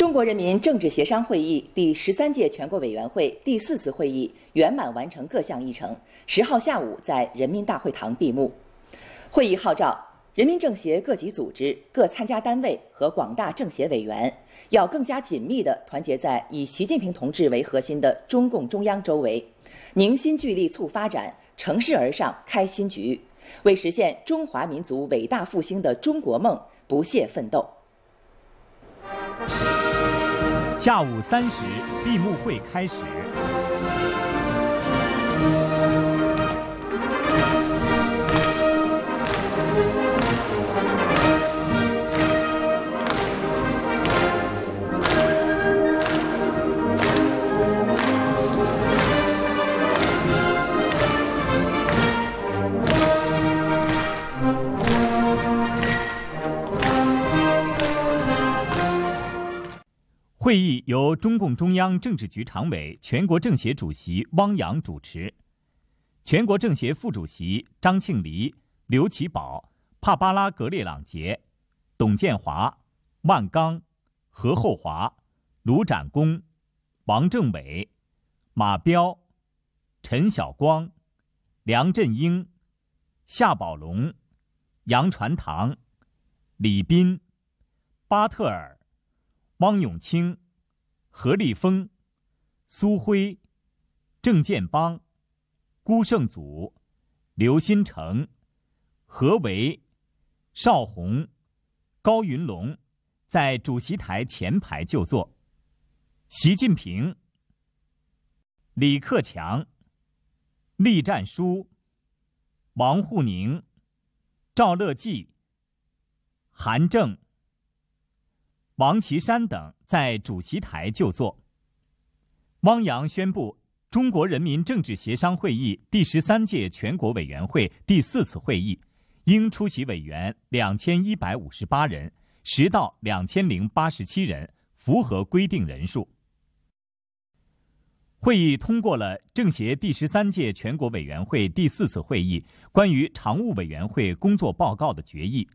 中国人民政治协商会议第十三届全国委员会第四次会议圆满完成各项议程，十号下午在人民大会堂闭幕。会议号召，人民政协各级组织、各参加单位和广大政协委员，要更加紧密地团结在以习近平同志为核心的中共中央周围，凝心聚力促发展，乘势而上开新局，为实现中华民族伟大复兴的中国梦不懈奋斗。下午三时，闭幕会开始。会议由中共中央政治局常委、全国政协主席汪洋主持，全国政协副主席张庆黎、刘奇葆、帕巴拉格列朗杰、董建华、万钢、何厚华、卢展工、王正伟、马彪、陈晓光、梁振英、夏宝龙、杨传堂、李斌、巴特尔。汪永清、何立峰、苏辉、郑建邦、辜胜祖、刘新成、何维、邵红、高云龙在主席台前排就座。习近平、李克强、栗战书、王沪宁、赵乐际、韩正。王岐山等在主席台就座。汪洋宣布，中国人民政治协商会议第十三届全国委员会第四次会议应出席委员两千一百五十八人，实到两千零八十七人，符合规定人数。会议通过了政协第十三届全国委员会第四次会议关于常务委员会工作报告的决议。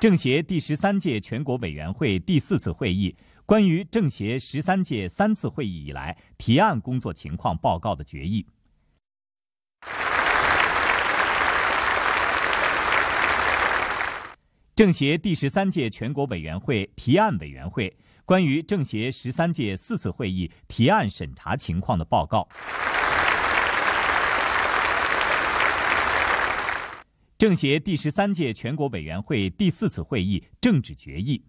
政协第十三届全国委员会第四次会议关于政协十三届三次会议以来提案工作情况报告的决议。政协第十三届全国委员会提案委员会关于政协十三届四次会议提案审查情况的报告。政协第十三届全国委员会第四次会议政治决议。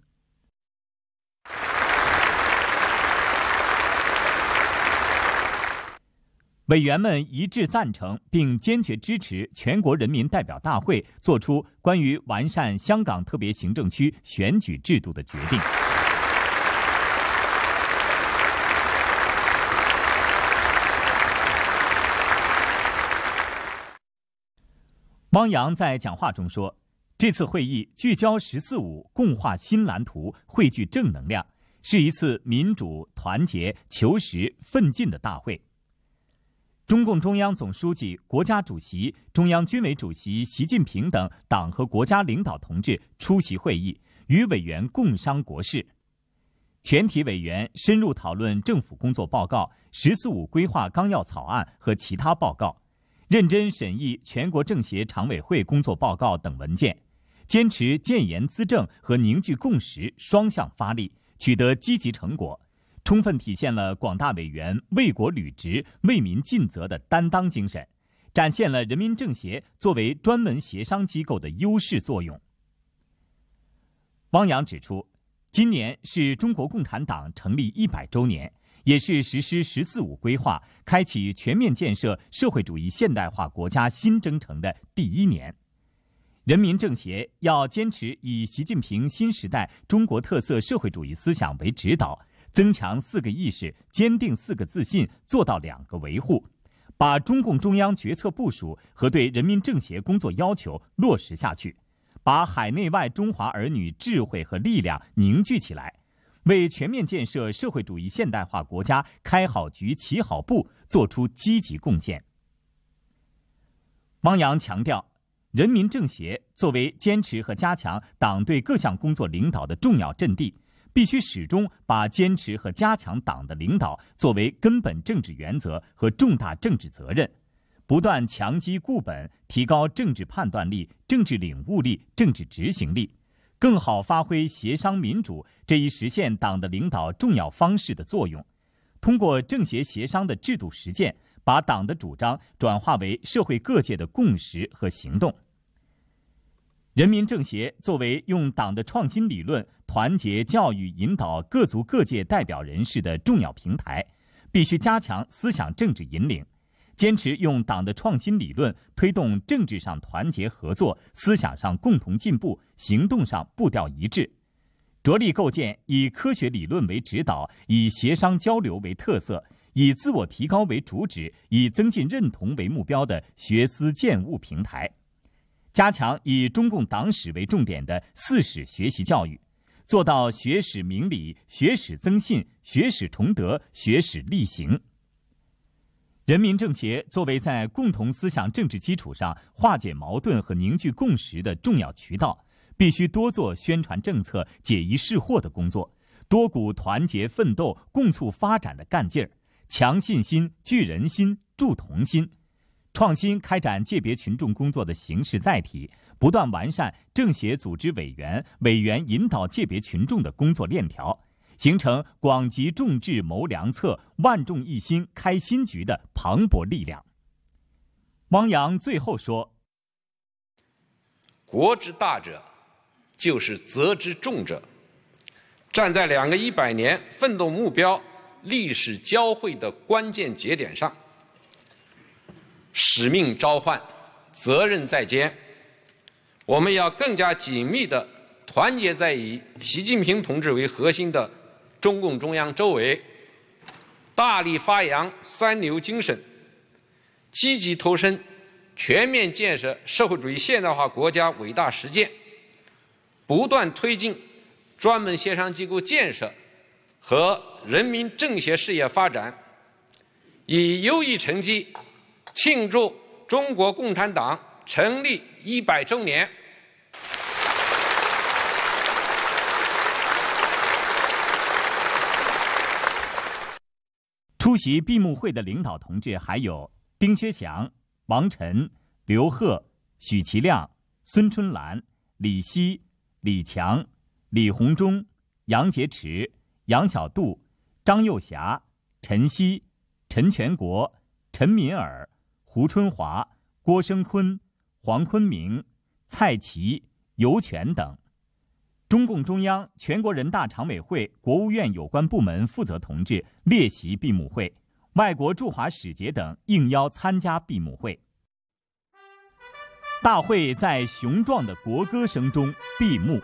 委员们一致赞成并坚决支持全国人民代表大会作出关于完善香港特别行政区选举制度的决定。汪洋在讲话中说：“这次会议聚焦‘十四五’，共话新蓝图，汇聚正能量，是一次民主、团结、求实、奋进的大会。”中共中央总书记、国家主席、中央军委主席习近平等党和国家领导同志出席会议，与委员共商国事。全体委员深入讨论政府工作报告、‘十四五’规划纲要草案和其他报告。认真审议全国政协常委会工作报告等文件，坚持建言资政和凝聚共识双向发力，取得积极成果，充分体现了广大委员为国履职、为民尽责的担当精神，展现了人民政协作为专门协商机构的优势作用。汪洋指出，今年是中国共产党成立一百周年。也是实施“十四五”规划、开启全面建设社会主义现代化国家新征程的第一年，人民政协要坚持以习近平新时代中国特色社会主义思想为指导，增强“四个意识”，坚定“四个自信”，做到“两个维护”，把中共中央决策部署和对人民政协工作要求落实下去，把海内外中华儿女智慧和力量凝聚起来。为全面建设社会主义现代化国家开好局、起好步作出积极贡献。汪洋强调，人民政协作为坚持和加强党对各项工作领导的重要阵地，必须始终把坚持和加强党的领导作为根本政治原则和重大政治责任，不断强基固本，提高政治判断力、政治领悟力、政治执行力。更好发挥协商民主这一实现党的领导重要方式的作用，通过政协协商的制度实践，把党的主张转化为社会各界的共识和行动。人民政协作为用党的创新理论团结教育引导各族各界代表人士的重要平台，必须加强思想政治引领。坚持用党的创新理论推动政治上团结合作、思想上共同进步、行动上步调一致，着力构建以科学理论为指导、以协商交流为特色、以自我提高为主旨、以增进认同为目标的学思践悟平台，加强以中共党史为重点的四史学习教育，做到学史明理、学史增信、学史崇德、学史力行。人民政协作为在共同思想政治基础上化解矛盾和凝聚共识的重要渠道，必须多做宣传政策、解疑释惑的工作，多鼓团结奋斗、共促发展的干劲儿，强信心、聚人心、铸同心，创新开展界别群众工作的形式载体，不断完善政协组织委员、委员引导界别群众的工作链条。形成广集众志谋良策、万众一心开新局的磅礴力量。汪洋最后说：“国之大者，就是责之重者。站在‘两个一百年’奋斗目标历史交汇的关键节点上，使命召唤，责任在肩。我们要更加紧密的团结在以习近平同志为核心的。”中共中央周围，大力发扬三牛精神，积极投身全面建设社会主义现代化国家伟大实践，不断推进专门协商机构建设和人民政协事业发展，以优异成绩庆祝中国共产党成立一百周年。出席闭幕会的领导同志还有丁薛祥、王晨、刘鹤、许其亮、孙春兰、李希、李强、李鸿忠、杨洁篪、杨小杜、张又侠、陈希、陈全国、陈敏尔、胡春华、郭声琨、黄坤明、蔡奇、尤权等。中共中央、全国人大常委会、国务院有关部门负责同志列席闭幕会，外国驻华使节等应邀参加闭幕会。大会在雄壮的国歌声中闭幕。